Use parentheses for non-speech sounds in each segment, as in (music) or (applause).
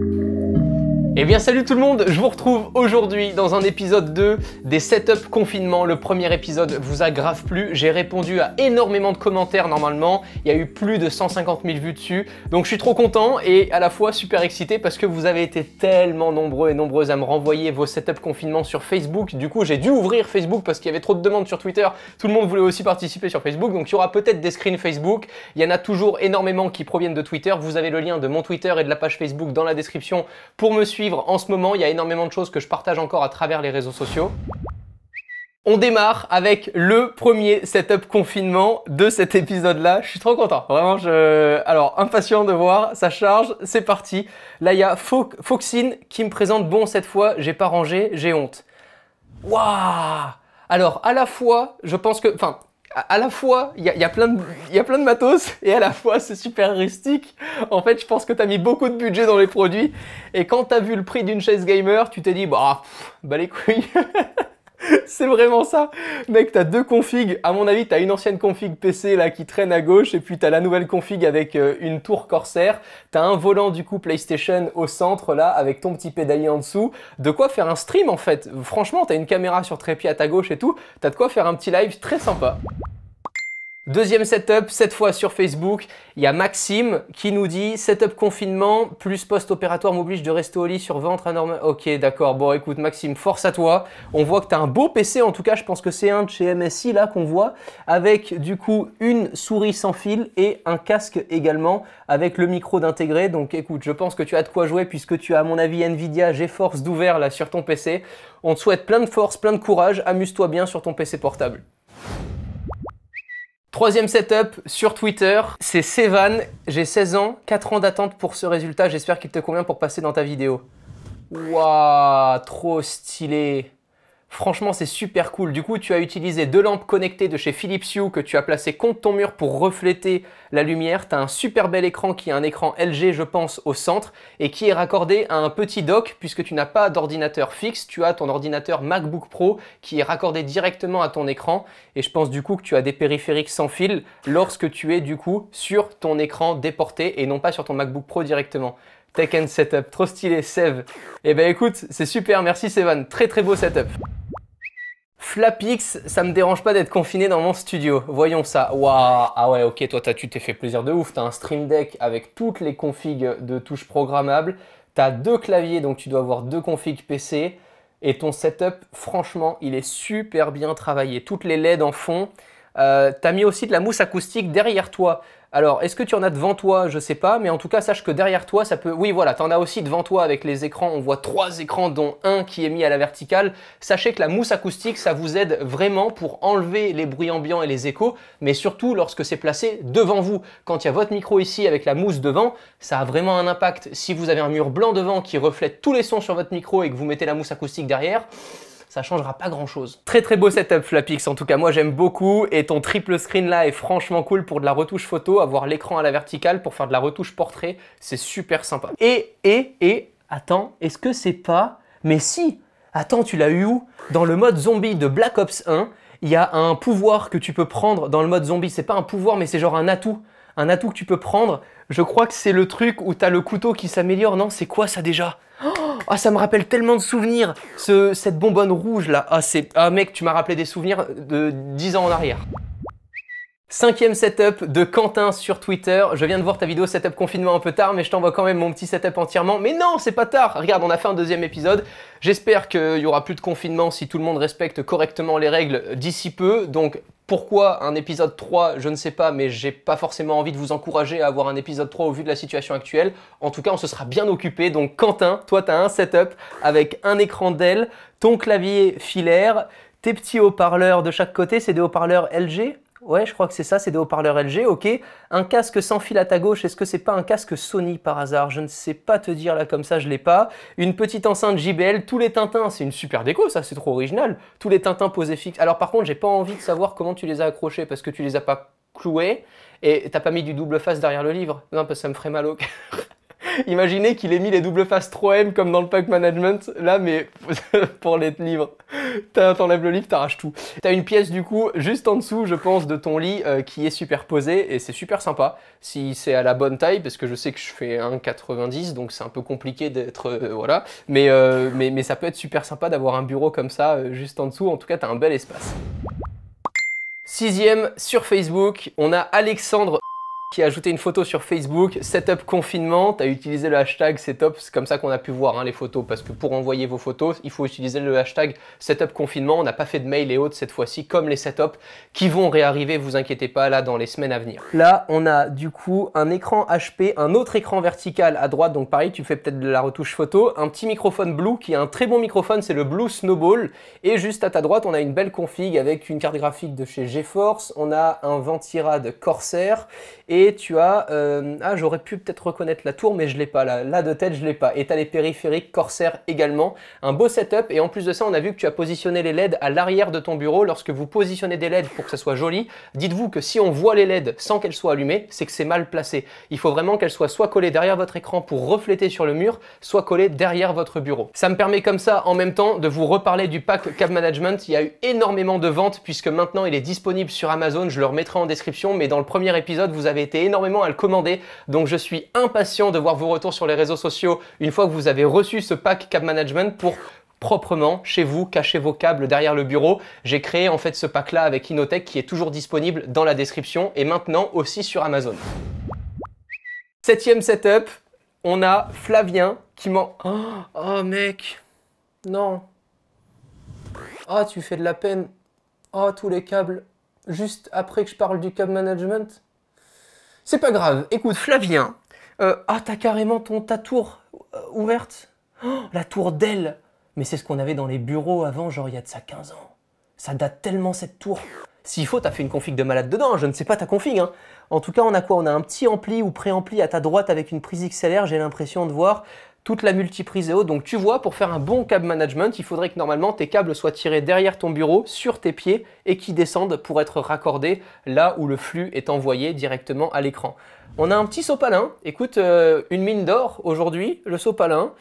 Thank you Eh bien salut tout le monde, je vous retrouve aujourd'hui dans un épisode 2 des setup confinement. Le premier épisode vous a grave plu, j'ai répondu à énormément de commentaires normalement, il y a eu plus de 150 000 vues dessus, donc je suis trop content et à la fois super excité parce que vous avez été tellement nombreux et nombreuses à me renvoyer vos setups confinement sur Facebook, du coup j'ai dû ouvrir Facebook parce qu'il y avait trop de demandes sur Twitter, tout le monde voulait aussi participer sur Facebook, donc il y aura peut-être des screens Facebook, il y en a toujours énormément qui proviennent de Twitter, vous avez le lien de mon Twitter et de la page Facebook dans la description pour me suivre en ce moment. Il y a énormément de choses que je partage encore à travers les réseaux sociaux. On démarre avec le premier setup confinement de cet épisode-là. Je suis trop content. Vraiment, je... Alors, impatient de voir, ça charge, c'est parti. Là, il y a Fo Foxine qui me présente, bon, cette fois, j'ai pas rangé, j'ai honte. Waouh Alors, à la fois, je pense que... Enfin, à, la fois, il y a, plein de, y a plein de matos et à la fois, c'est super rustique. En fait, je pense que tu as mis beaucoup de budget dans les produits. Et quand tu as vu le prix d'une chaise gamer, tu t'es dit, bah, bah les couilles. (laughs) c'est vraiment ça. Mec, as deux configs. À mon avis, tu as une ancienne config PC là qui traîne à gauche et puis tu as la nouvelle config avec euh, une tour Corsair. as un volant du coup PlayStation au centre là avec ton petit pédalier en dessous. De quoi faire un stream en fait. Franchement, as une caméra sur trépied à ta gauche et tout. T'as de quoi faire un petit live très sympa. Deuxième setup, cette fois sur Facebook, il y a Maxime qui nous dit setup confinement plus post-opératoire m'oblige de rester au lit sur ventre anormal. Ok, d'accord. Bon, écoute, Maxime, force à toi. On voit que tu as un beau PC, en tout cas, je pense que c'est un de chez MSI là qu'on voit, avec du coup une souris sans fil et un casque également avec le micro d'intégrer. Donc écoute, je pense que tu as de quoi jouer puisque tu as, à mon avis, Nvidia GeForce d'ouvert là sur ton PC. On te souhaite plein de force, plein de courage. Amuse-toi bien sur ton PC portable. Troisième setup sur Twitter, c'est Sevan. J'ai 16 ans, 4 ans d'attente pour ce résultat. J'espère qu'il te convient pour passer dans ta vidéo. Waouh, trop stylé. Franchement, c'est super cool. Du coup, tu as utilisé deux lampes connectées de chez Philips Hue que tu as placées contre ton mur pour refléter la lumière. Tu as un super bel écran qui est un écran LG, je pense, au centre et qui est raccordé à un petit dock puisque tu n'as pas d'ordinateur fixe. Tu as ton ordinateur MacBook Pro qui est raccordé directement à ton écran. Et je pense du coup que tu as des périphériques sans fil lorsque tu es du coup sur ton écran déporté et non pas sur ton MacBook Pro directement. Tech and Setup, trop stylé, Sève. Eh ben écoute, c'est super, merci Sevan, très très beau setup. Flapix, ça me dérange pas d'être confiné dans mon studio. Voyons ça. Waouh, ah ouais, ok, toi, tu t'es fait plaisir de ouf. as un Stream Deck avec toutes les configs de touches programmables. T'as deux claviers, donc tu dois avoir deux configs PC. Et ton setup, franchement, il est super bien travaillé. Toutes les LED en fond. Euh, t'as mis aussi de la mousse acoustique derrière toi. Alors, est-ce que tu en as devant toi Je sais pas, mais en tout cas, sache que derrière toi, ça peut... Oui, voilà, tu as aussi devant toi avec les écrans. On voit trois écrans, dont un qui est mis à la verticale. Sachez que la mousse acoustique, ça vous aide vraiment pour enlever les bruits ambiants et les échos, mais surtout lorsque c'est placé devant vous. Quand il y a votre micro ici avec la mousse devant, ça a vraiment un impact. Si vous avez un mur blanc devant qui reflète tous les sons sur votre micro et que vous mettez la mousse acoustique derrière, ça changera pas grand chose. Très très beau setup Flapix, en tout cas moi j'aime beaucoup et ton triple screen là est franchement cool pour de la retouche photo, avoir l'écran à la verticale pour faire de la retouche portrait, c'est super sympa. Et, et, et, attends, est-ce que c'est pas... Mais si Attends, tu l'as eu où Dans le mode zombie de Black Ops 1, il y a un pouvoir que tu peux prendre dans le mode zombie, c'est pas un pouvoir mais c'est genre un atout un atout que tu peux prendre. Je crois que c'est le truc où t'as le couteau qui s'améliore. Non, c'est quoi ça déjà oh, Ah, ça me rappelle tellement de souvenirs. Ce, cette bonbonne rouge là. Ah, c'est ah mec, tu m'as rappelé des souvenirs de 10 ans en arrière. Cinquième setup de Quentin sur Twitter. Je viens de voir ta vidéo setup confinement un peu tard, mais je t'envoie quand même mon petit setup entièrement. Mais non, c'est pas tard. Regarde, on a fait un deuxième épisode. J'espère qu'il y aura plus de confinement si tout le monde respecte correctement les règles d'ici peu. Donc pourquoi un épisode 3, je ne sais pas, mais j'ai pas forcément envie de vous encourager à avoir un épisode 3 au vu de la situation actuelle. En tout cas, on se sera bien occupé. Donc Quentin, toi, tu as un setup avec un écran Dell, ton clavier filaire, tes petits haut-parleurs de chaque côté, c'est des haut-parleurs LG Ouais, je crois que c'est ça, c'est des haut-parleurs LG, ok. Un casque sans fil à ta gauche, est-ce que c'est pas un casque Sony par hasard Je ne sais pas te dire là comme ça, je l'ai pas. Une petite enceinte JBL, tous les Tintins, c'est une super déco ça, c'est trop original. Tous les Tintins posés fixes. Alors par contre, j'ai pas envie de savoir comment tu les as accrochés parce que tu les as pas cloués et t'as pas mis du double face derrière le livre. Non, parce que ça me ferait mal au cœur. (laughs) Imaginez qu'il ait mis les double faces 3M comme dans le pack management, là, mais (laughs) pour les livres. T'enlèves le livre, t'arraches tout. T'as une pièce du coup juste en dessous, je pense, de ton lit euh, qui est superposée et c'est super sympa si c'est à la bonne taille, parce que je sais que je fais 1,90, donc c'est un peu compliqué d'être. Euh, voilà. Mais, euh, mais, mais, ça peut être super sympa d'avoir un bureau comme ça juste en dessous. En tout cas, t'as un bel espace. Sixième, sur Facebook, on a Alexandre qui a ajouté une photo sur Facebook, setup confinement, tu as utilisé le hashtag setup, c'est comme ça qu'on a pu voir hein, les photos, parce que pour envoyer vos photos, il faut utiliser le hashtag setup confinement, on n'a pas fait de mail et autres cette fois-ci, comme les setups qui vont réarriver, vous inquiétez pas, là dans les semaines à venir. Là, on a du coup un écran HP, un autre écran vertical à droite, donc pareil, tu fais peut-être de la retouche photo, un petit microphone Blue qui est un très bon microphone, c'est le Blue Snowball, et juste à ta droite, on a une belle config avec une carte graphique de chez GeForce, on a un ventirad Corsair, et et tu as... Euh, ah, j'aurais pu peut-être reconnaître la tour, mais je l'ai pas là. Là, de tête, je l'ai pas. Et tu as les périphériques Corsair également. Un beau setup. Et en plus de ça, on a vu que tu as positionné les LED à l'arrière de ton bureau. Lorsque vous positionnez des LED pour que ça soit joli, dites-vous que si on voit les LED sans qu'elles soient allumées, c'est que c'est mal placé. Il faut vraiment qu'elles soient soit collées derrière votre écran pour refléter sur le mur, soit collées derrière votre bureau. Ça me permet comme ça, en même temps, de vous reparler du pack Cab Management. Il y a eu énormément de ventes puisque maintenant il est disponible sur Amazon. Je le remettrai en description, mais dans le premier épisode, vous avez énormément à le commander, donc je suis impatient de voir vos retours sur les réseaux sociaux une fois que vous avez reçu ce pack Cab Management pour proprement chez vous, cacher vos câbles derrière le bureau. J'ai créé en fait ce pack là avec Inotech qui est toujours disponible dans la description et maintenant aussi sur Amazon. Septième setup, on a Flavien qui m'en... Oh, oh mec, non. Ah, tu fais de la peine. Oh tous les câbles. Juste après que je parle du cab management. C'est pas grave, écoute, Flavien, euh, ah, t'as carrément ton, ta tour euh, ouverte oh, La tour d'elle Mais c'est ce qu'on avait dans les bureaux avant, genre il y a de ça 15 ans. Ça date tellement cette tour. S'il faut, t'as fait une config de malade dedans, hein. je ne sais pas ta config. Hein. En tout cas, on a quoi On a un petit ampli ou pré-ampli à ta droite avec une prise XLR, j'ai l'impression de voir toute la multiprise et Donc tu vois, pour faire un bon câble management, il faudrait que normalement tes câbles soient tirés derrière ton bureau, sur tes pieds, et qu'ils descendent pour être raccordés là où le flux est envoyé directement à l'écran. On a un petit sopalin, écoute, euh, une mine d'or aujourd'hui, le sopalin.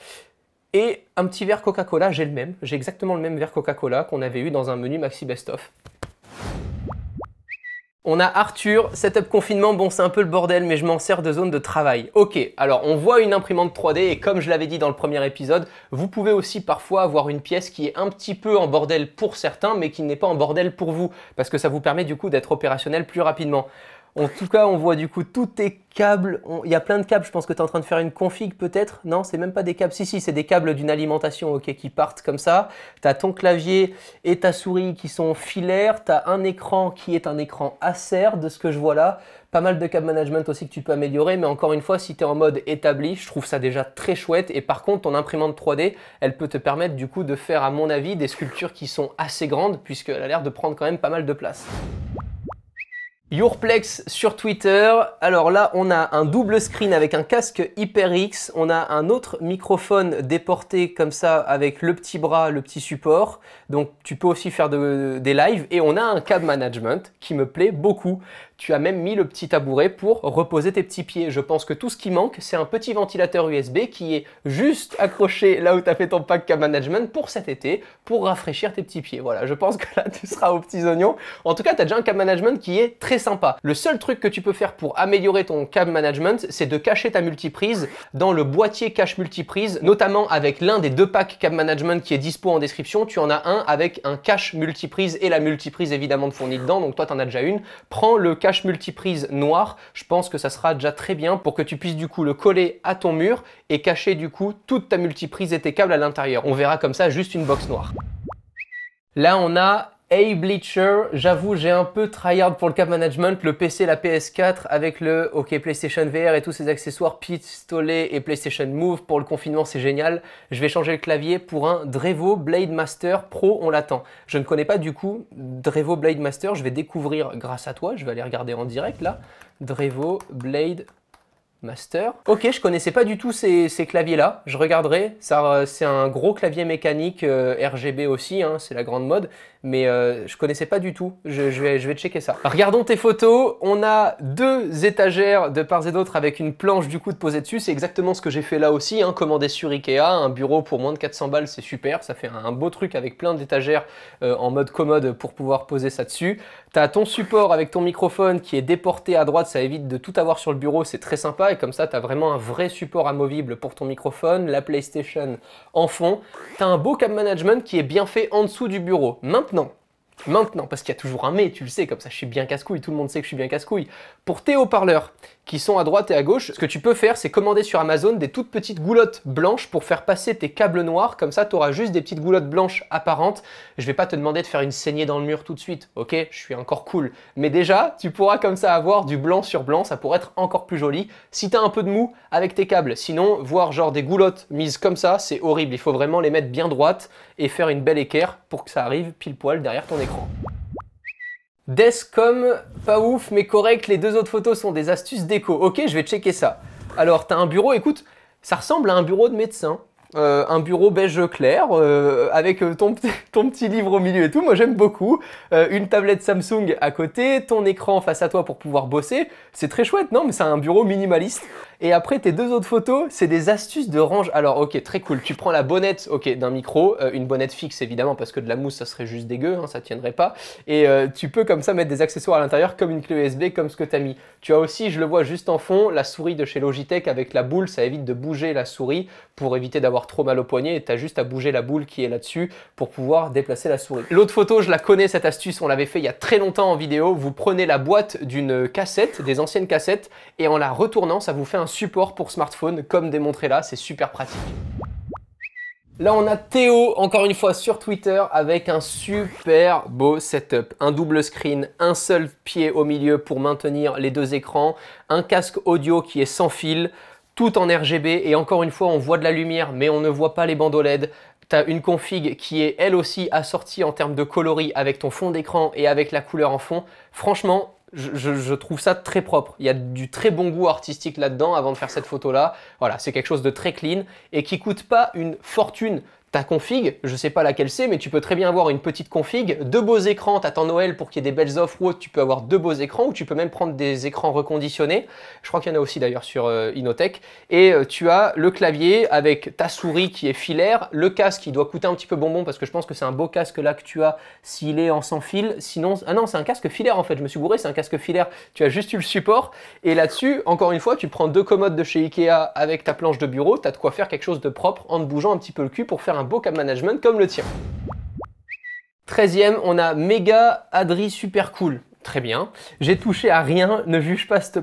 Et un petit verre Coca-Cola, j'ai le même, j'ai exactement le même verre Coca-Cola qu'on avait eu dans un menu Maxi Best Of. On a Arthur, setup confinement, bon c'est un peu le bordel mais je m'en sers de zone de travail. Ok, alors on voit une imprimante 3D et comme je l'avais dit dans le premier épisode, vous pouvez aussi parfois avoir une pièce qui est un petit peu en bordel pour certains mais qui n'est pas en bordel pour vous parce que ça vous permet du coup d'être opérationnel plus rapidement. En tout cas, on voit du coup tous tes câbles. Il y a plein de câbles. Je pense que tu es en train de faire une config peut-être. Non, c'est même pas des câbles. Si, si, c'est des câbles d'une alimentation qui partent comme ça. Tu as ton clavier et ta souris qui sont filaires. Tu as un écran qui est un écran acer de ce que je vois là. Pas mal de câble management aussi que tu peux améliorer. Mais encore une fois, si tu es en mode établi, je trouve ça déjà très chouette. Et par contre, ton imprimante 3D, elle peut te permettre du coup de faire, à mon avis, des sculptures qui sont assez grandes puisqu'elle a l'air de prendre quand même pas mal de place. Yourplex sur Twitter. Alors là, on a un double screen avec un casque HyperX. On a un autre microphone déporté comme ça avec le petit bras, le petit support. Donc tu peux aussi faire des lives. Et on a un cab management qui me plaît beaucoup. Tu as même mis le petit tabouret pour reposer tes petits pieds. Je pense que tout ce qui manque, c'est un petit ventilateur USB qui est juste accroché là où tu as fait ton pack Cab Management pour cet été, pour rafraîchir tes petits pieds. Voilà, je pense que là, tu seras aux petits oignons. En tout cas, tu as déjà un Cab Management qui est très sympa. Le seul truc que tu peux faire pour améliorer ton Cab Management, c'est de cacher ta multiprise dans le boîtier cache multiprise, notamment avec l'un des deux packs Cab Management qui est dispo en description. Tu en as un avec un cache multiprise et la multiprise évidemment de fournie dedans, donc toi, tu en as déjà une. Prends le multiprise noir, je pense que ça sera déjà très bien pour que tu puisses du coup le coller à ton mur et cacher du coup toute ta multiprise et tes câbles à l'intérieur. On verra comme ça juste une box noire. Là, on a Hey Bleacher, j'avoue j'ai un peu tryhard pour le cap management, le PC, la PS4 avec le OK PlayStation VR et tous ses accessoires pistolet et PlayStation Move pour le confinement c'est génial. Je vais changer le clavier pour un Drevo Blade Master Pro, on l'attend. Je ne connais pas du coup Drevo Blade Master, je vais découvrir grâce à toi, je vais aller regarder en direct là. Drevo Blade Master. Ok, je connaissais pas du tout ces, claviers-là. Je regarderai. Euh, c'est un gros clavier mécanique euh, RGB aussi. Hein, c'est la grande mode. Mais euh, je connaissais pas du tout. Je, vais, je checker ça. Regardons tes photos. On a deux étagères de part et d'autre avec une planche du coup de poser dessus. C'est exactement ce que j'ai fait là aussi. Hein, commandé sur Ikea. Un bureau pour moins de 400 balles, c'est super. Ça fait un beau truc avec plein d'étagères en mode commode pour pouvoir poser ça dessus. Tu as ton support avec ton microphone qui est déporté à droite. Ça évite de tout avoir sur le bureau. C'est très sympa comme ça, tu as vraiment un vrai support amovible pour ton microphone, la PlayStation en fond. Tu as un beau cap management qui est bien fait en dessous du bureau. Maintenant, Maintenant, parce qu'il y a toujours un mais, tu le sais, comme ça je suis bien casse-couille, tout le monde sait que je suis bien casse-couille. Pour tes haut-parleurs, qui sont à droite et à gauche. Ce que tu peux faire, c'est commander sur Amazon des toutes petites goulottes blanches pour faire passer tes câbles noirs. Comme ça, tu auras juste des petites goulottes blanches apparentes. Je vais pas te demander de faire une saignée dans le mur tout de suite, ok Je suis encore cool. Mais déjà, tu pourras comme ça avoir du blanc sur blanc. Ça pourrait être encore plus joli si tu as un peu de mou avec tes câbles. Sinon, voir genre des goulottes mises comme ça, c'est horrible. Il faut vraiment les mettre bien droites et faire une belle équerre pour que ça arrive pile poil derrière ton écran. Descom, pas ouf, mais correct, les deux autres photos sont des astuces déco. Ok, je vais checker ça. Alors, t'as un bureau, écoute, ça ressemble à un bureau de médecin. Euh, un bureau beige clair euh, avec euh, (laughs) ton, petit livre au milieu et tout. Moi j'aime beaucoup. une tablette Samsung à côté, ton écran face à toi pour pouvoir bosser. C'est très chouette, non Mais c'est un bureau minimaliste. Et après, tes deux autres photos, c'est des astuces de range. Alors, ok, très cool. Tu prends la bonnette ok, d'un micro, euh, une bonnette fixe évidemment, parce que de la mousse, ça serait juste dégueu, hein, ça tiendrait pas. Et euh, tu peux comme ça mettre des accessoires à l'intérieur, comme une clé USB, comme ce que tu as mis. Tu as aussi, je le vois juste en fond, la souris de chez Logitech avec la boule. Ça évite de bouger la souris pour éviter d'avoir trop mal au poignet. Et tu as juste à bouger la boule qui est là-dessus pour pouvoir déplacer la souris. L'autre photo, je la connais, cette astuce, on l'avait fait il y a très longtemps en vidéo. Vous prenez la boîte d'une cassette, des anciennes cassettes, et en la retournant, ça vous fait un support pour smartphone comme démontré là, c'est super pratique. Là, on a Théo, encore une fois, sur Twitter avec un super beau setup. Un double screen, un seul pied au milieu pour maintenir les deux écrans, un casque audio qui est sans fil, tout en RGB. Et encore une fois, on voit de la lumière, mais on ne voit pas les bandes LED. Tu as une config qui est elle aussi assortie en termes de coloris avec ton fond d'écran et avec la couleur en fond. Franchement, je, trouve ça très propre. Il y a du très bon goût artistique là-dedans avant de faire cette photo-là. Voilà, c'est quelque chose de très clean et qui coûte pas une fortune ta config, je sais pas laquelle c'est, mais tu peux très bien avoir une petite config, deux beaux écrans, t'attends Noël pour qu'il y ait des belles offres ou tu peux avoir deux beaux écrans, ou tu peux même prendre des écrans reconditionnés, je crois qu'il y en a aussi d'ailleurs sur euh, Inotech, et euh, tu as le clavier avec ta souris qui est filaire, le casque qui doit coûter un petit peu bonbon, parce que je pense que c'est un beau casque là que tu as s'il est en sans fil, sinon, ah non c'est un casque filaire en fait, je me suis bourré, c'est un casque filaire, tu as juste eu le support, et là-dessus, encore une fois, tu prends deux commodes de chez Ikea avec ta planche de bureau, tu as de quoi faire quelque chose de propre en te bougeant un petit peu le cul pour faire un beau management comme le tien. 13e, on a méga Adri super cool. Très bien. J'ai touché à rien, ne juge pas ce.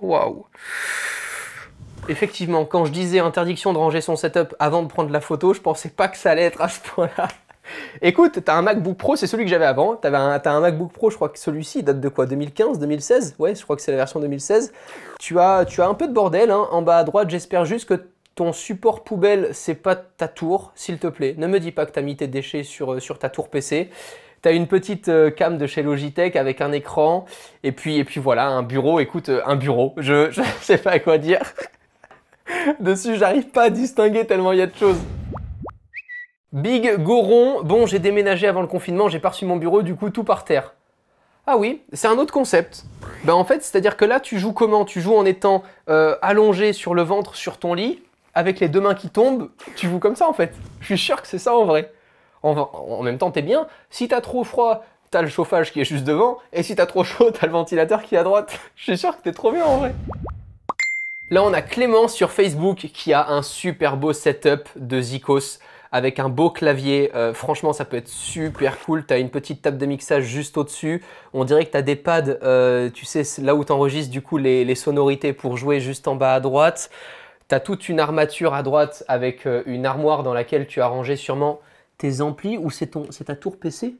Waouh Effectivement, quand je disais interdiction de ranger son setup avant de prendre la photo, je pensais pas que ça allait être à ce point-là. (laughs) Écoute, t'as un MacBook Pro, c'est celui que j'avais avant. T'avais un, un, MacBook Pro, je crois que celui-ci date de quoi 2015, 2016 Ouais, je crois que c'est la version 2016. Tu as, tu as un peu de bordel hein, en bas à droite. J'espère juste que ton support poubelle, c'est pas ta tour, s'il te plaît. Ne me dis pas que tu as mis tes déchets sur, euh, ta tour PC. Tu as une petite euh, cam de chez Logitech avec un écran et puis, et puis voilà, un bureau. Écoute, euh, un bureau, je, ne (laughs) sais pas quoi dire. (laughs) Dessus, j'arrive pas à distinguer tellement il y a de choses. Big Goron, bon, j'ai déménagé avant le confinement, j'ai perçu mon bureau, du coup, tout par terre. Ah oui, c'est un autre concept. Ben en fait, c'est-à-dire que là, tu joues comment Tu joues en étant allongé sur le ventre sur ton lit, avec les deux mains qui tombent, tu joues comme ça en fait. Je suis sûr que c'est ça en vrai. En, même temps, t'es bien. Si t'as trop froid, t'as le chauffage qui est juste devant, et si t'as trop chaud, t'as le ventilateur qui est à droite. (laughs) Je suis sûr que t'es trop bien en vrai. Là, on a Clément sur Facebook qui a un super beau setup de Zikos avec un beau clavier. Euh, franchement, ça peut être super cool. T'as une petite table de mixage juste au-dessus. On dirait que t'as des pads, euh, tu sais, là où t'enregistres du coup les, sonorités pour jouer juste en bas à droite. T'as toute une armature à droite avec euh, une armoire dans laquelle tu as rangé sûrement tes amplis ou c'est ton, c'est ta tour PC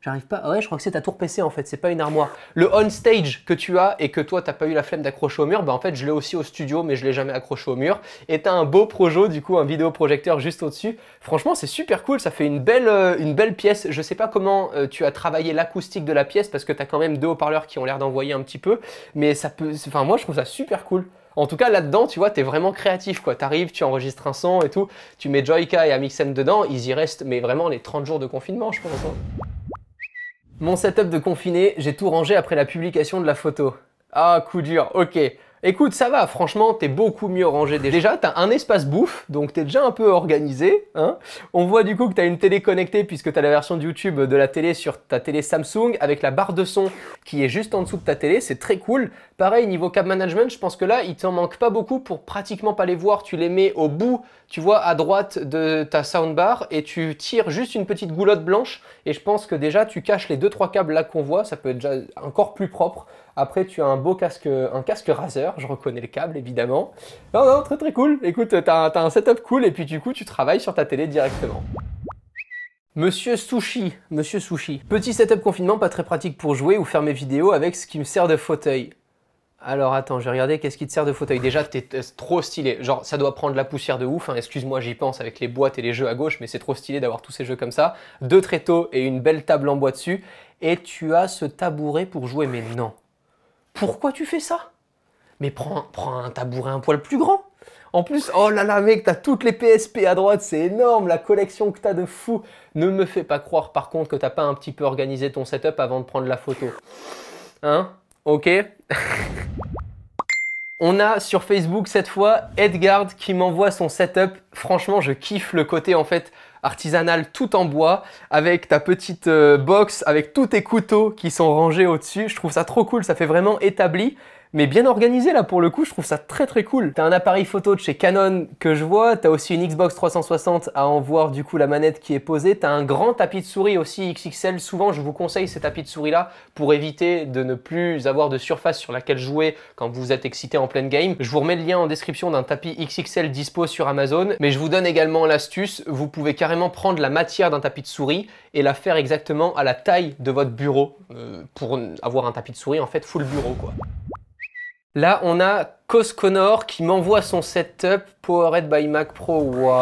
J'arrive pas. Ouais, je crois que c'est ta tour PC en fait, c'est pas une armoire. Le on stage que tu as et que toi t'as pas eu la flemme d'accrocher au mur, bah en fait je l'ai aussi au studio mais je l'ai jamais accroché au mur. Et t'as un beau projo du coup, un vidéoprojecteur juste au-dessus. Franchement, c'est super cool, ça fait une belle, euh, une belle pièce. Je sais pas comment euh, tu as travaillé l'acoustique de la pièce parce que t'as quand même deux haut-parleurs qui ont l'air d'envoyer un petit peu, mais ça peut. Enfin, moi je trouve ça super cool. En tout cas, là-dedans, tu vois, t'es vraiment créatif, quoi. arrives, tu enregistres un son et tout, tu mets Joyka et Amixem dedans, ils y restent, mais vraiment, les 30 jours de confinement, je pense. Hein. Mon setup de confiné, j'ai tout rangé après la publication de la photo. Ah, coup dur, ok. Écoute, ça va, franchement, t'es beaucoup mieux rangé déjà. t'as un espace bouffe, donc t'es déjà un peu organisé. Hein On voit du coup que t'as une télé connectée puisque t'as la version YouTube de la télé sur ta télé Samsung avec la barre de son qui est juste en dessous de ta télé, c'est très cool. Pareil, niveau cap management, je pense que là, il t'en manque pas beaucoup pour pratiquement pas les voir. Tu les mets au bout, tu vois, à droite de ta soundbar et tu tires juste une petite goulotte blanche. Et je pense que déjà, tu caches les 2-3 câbles là qu'on voit. Ça peut être déjà encore plus propre. Après, tu as un beau casque, un casque Razer. Je reconnais le câble, évidemment. Non, non, très très cool. Écoute, t'as as un setup cool et puis du coup, tu travailles sur ta télé directement. Monsieur Sushi, Monsieur Sushi. Petit setup confinement, pas très pratique pour jouer ou faire mes vidéos avec ce qui me sert de fauteuil. Alors attends, je vais regarder qu'est-ce qui te sert de fauteuil. Déjà, t'es trop stylé. Genre, ça doit prendre la poussière de ouf. Hein. Excuse-moi, j'y pense avec les boîtes et les jeux à gauche, mais c'est trop stylé d'avoir tous ces jeux comme ça. Deux tréteaux et une belle table en bois dessus. Et tu as ce tabouret pour jouer. Mais non. Pourquoi tu fais ça Mais prends, prends un tabouret un poil plus grand. En plus, oh là là, mec, t'as toutes les PSP à droite, c'est énorme, la collection que t'as de fou. Ne me fais pas croire, par contre, que t'as pas un petit peu organisé ton setup avant de prendre la photo. Hein Ok (laughs) On a sur Facebook cette fois Edgard qui m'envoie son setup. Franchement, je kiffe le côté en fait artisanal tout en bois avec ta petite euh, box avec tous tes couteaux qui sont rangés au-dessus. Je trouve ça trop cool, ça fait vraiment établi mais bien organisé là pour le coup, je trouve ça très très cool. T'as un appareil photo de chez Canon que je vois, t'as aussi une Xbox 360 à en voir du coup la manette qui est posée, t'as un grand tapis de souris aussi XXL, souvent je vous conseille ces tapis de souris là pour éviter de ne plus avoir de surface sur laquelle jouer quand vous êtes excité en pleine game. Je vous remets le lien en description d'un tapis XXL dispo sur Amazon, mais je vous donne également l'astuce, vous pouvez carrément prendre la matière d'un tapis de souris et la faire exactement à la taille de votre bureau euh, pour avoir un tapis de souris en fait full bureau quoi. Là, on a Cosconor qui m'envoie son setup Powered by Mac Pro. Waouh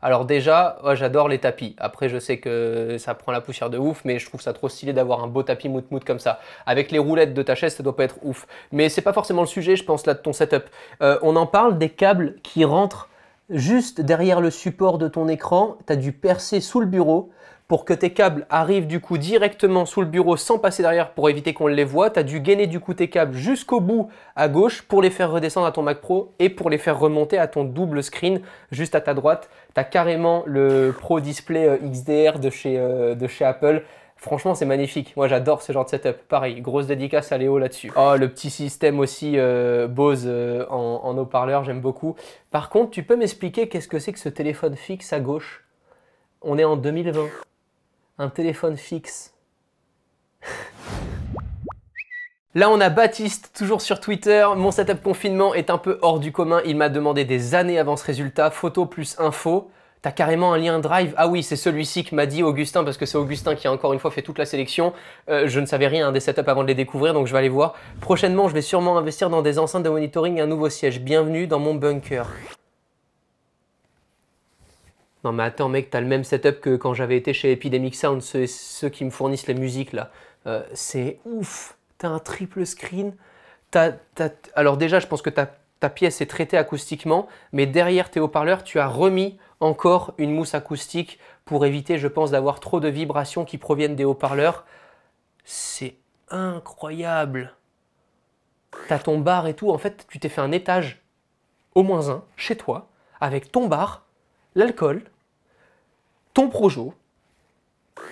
Alors déjà, j'adore les tapis. Après, je sais que ça prend la poussière de ouf, mais je trouve ça trop stylé d'avoir un beau tapis mout comme ça. Avec les roulettes de ta chaise, ça doit pas être ouf. Mais c'est pas forcément le sujet, je pense, là, de ton setup. Euh, on en parle des câbles qui rentrent juste derrière le support de ton écran. Tu as dû percer sous le bureau pour que tes câbles arrivent du coup directement sous le bureau sans passer derrière pour éviter qu'on les voit. Tu as dû gainer du coup tes câbles jusqu'au bout à gauche pour les faire redescendre à ton Mac Pro et pour les faire remonter à ton double screen juste à ta droite. Tu as carrément le Pro Display euh, XDR de chez, euh, de chez Apple. Franchement, c'est magnifique. Moi, j'adore ce genre de setup. Pareil, grosse dédicace à Léo là-dessus. Oh, le petit système aussi euh, Bose en, en haut-parleur, j'aime beaucoup. Par contre, tu peux m'expliquer qu'est-ce que c'est que ce téléphone fixe à gauche On est en 2020 un téléphone fixe. Là, on a Baptiste, toujours sur Twitter. Mon setup confinement est un peu hors du commun. Il m'a demandé des années avant ce résultat. Photo plus info. T'as carrément un lien Drive. Ah oui, c'est celui-ci que m'a dit Augustin, parce que c'est Augustin qui a encore une fois fait toute la sélection. Euh, je ne savais rien des setups avant de les découvrir, donc je vais aller voir. Prochainement, je vais sûrement investir dans des enceintes de monitoring et un nouveau siège. Bienvenue dans mon bunker. Non mais attends mec, t'as le même setup que quand j'avais été chez Epidemic Sound, ceux, qui me fournissent les musiques là. Euh, c'est ouf, t'as un triple screen. Alors déjà, je pense que ta, ta pièce est traitée acoustiquement, mais derrière tes haut-parleurs, tu as remis encore une mousse acoustique pour éviter, je pense, d'avoir trop de vibrations qui proviennent des haut-parleurs. C'est incroyable. T'as ton bar et tout, en fait, tu t'es fait un étage, au moins un, chez toi, avec ton bar, l'alcool, ton Projo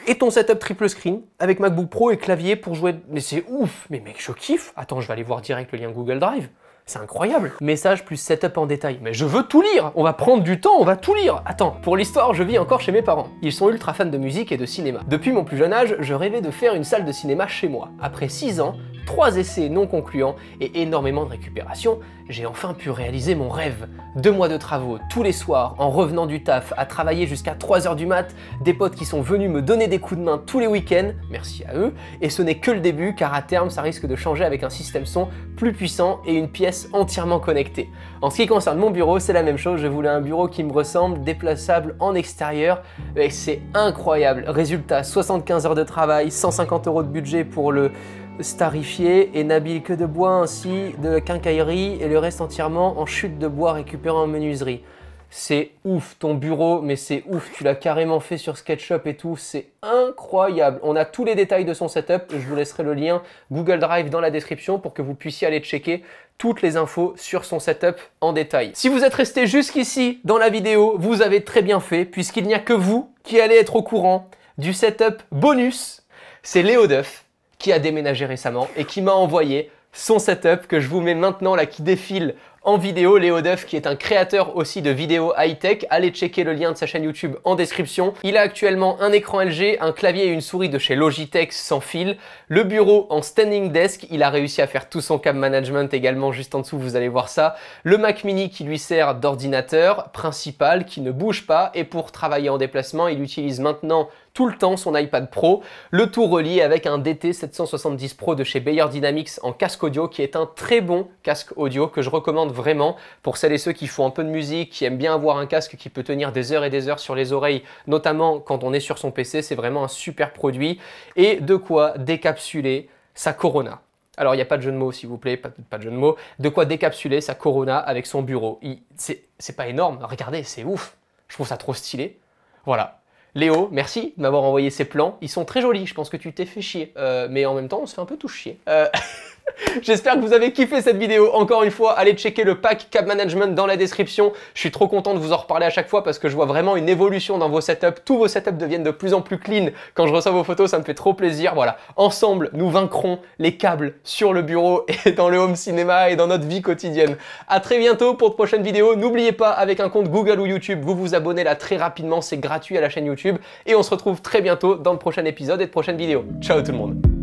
et ton setup triple screen avec MacBook Pro et clavier pour jouer. Mais c'est ouf Mais mec, je kiffe Attends, je vais aller voir direct le lien Google Drive. C'est incroyable. Message plus setup en détail. Mais je veux tout lire. On va prendre du temps, on va tout lire. Attends, pour l'histoire, je vis encore chez mes parents. Ils sont ultra fans de musique et de cinéma. Depuis mon plus jeune âge, je rêvais de faire une salle de cinéma chez moi. Après 6 ans, trois essais non concluants et énormément de récupération, j'ai enfin pu réaliser mon rêve. Deux mois de travaux, tous les soirs, en revenant du taf, à travailler jusqu'à 3h du mat, des potes qui sont venus me donner des coups de main tous les week-ends, merci à eux, et ce n'est que le début car à terme ça risque de changer avec un système son plus puissant et une pièce entièrement connectée. En ce qui concerne mon bureau, c'est la même chose, je voulais un bureau qui me ressemble, déplaçable en extérieur, et c'est incroyable. Résultat, 75 heures de travail, 150 euros de budget pour le starifié et n'habille que de bois ainsi de quincaillerie et le reste entièrement en chute de bois récupéré en menuiserie. C'est ouf ton bureau, mais c'est ouf, tu l'as carrément fait sur SketchUp et tout, c'est incroyable. On a tous les détails de son setup, je vous laisserai le lien Google Drive dans la description pour que vous puissiez aller checker toutes les infos sur son setup en détail. Si vous êtes resté jusqu'ici dans la vidéo, vous avez très bien fait puisqu'il n'y a que vous qui allez être au courant du setup bonus, c'est Léo Duff qui a déménagé récemment et qui m'a envoyé son setup que je vous mets maintenant là qui défile en vidéo. Léo Duff qui est un créateur aussi de vidéos high-tech. Allez checker le lien de sa chaîne YouTube en description. Il a actuellement un écran LG, un clavier et une souris de chez Logitech sans fil. Le bureau en standing desk. Il a réussi à faire tout son cab management également juste en dessous, vous allez voir ça. Le Mac mini qui lui sert d'ordinateur principal qui ne bouge pas et pour travailler en déplacement, il utilise maintenant tout le temps son iPad Pro, le tout relié avec un DT770 Pro de chez Bayer Dynamics en casque audio qui est un très bon casque audio que je recommande vraiment pour celles et ceux qui font un peu de musique, qui aiment bien avoir un casque qui peut tenir des heures et des heures sur les oreilles, notamment quand on est sur son PC, c'est vraiment un super produit et de quoi décapsuler sa Corona. Alors, il n'y a pas de jeu de mots, s'il vous plaît, pas, de jeu de mots. De quoi décapsuler sa Corona avec son bureau. C'est pas énorme, regardez, c'est ouf. Je trouve ça trop stylé. Voilà. Léo, merci de m'avoir envoyé ces plans. Ils sont très jolis, je pense que tu t'es fait chier. Euh, mais en même temps, on se fait un peu tout chier. Euh, (laughs) (laughs) J'espère que vous avez kiffé cette vidéo. Encore une fois, allez checker le pack cab Management dans la description. Je suis trop content de vous en reparler à chaque fois parce que je vois vraiment une évolution dans vos setups. Tous vos setups deviennent de plus en plus clean. Quand je reçois vos photos, ça me fait trop plaisir. Voilà, ensemble, nous vaincrons les câbles sur le bureau (laughs) et dans le home cinéma et dans notre vie quotidienne. À très bientôt pour de prochaines vidéos. N'oubliez pas, avec un compte Google ou YouTube, vous vous abonnez là très rapidement. C'est gratuit à la chaîne YouTube. Et on se retrouve très bientôt dans le prochain épisode et de prochaines vidéos. Ciao tout le monde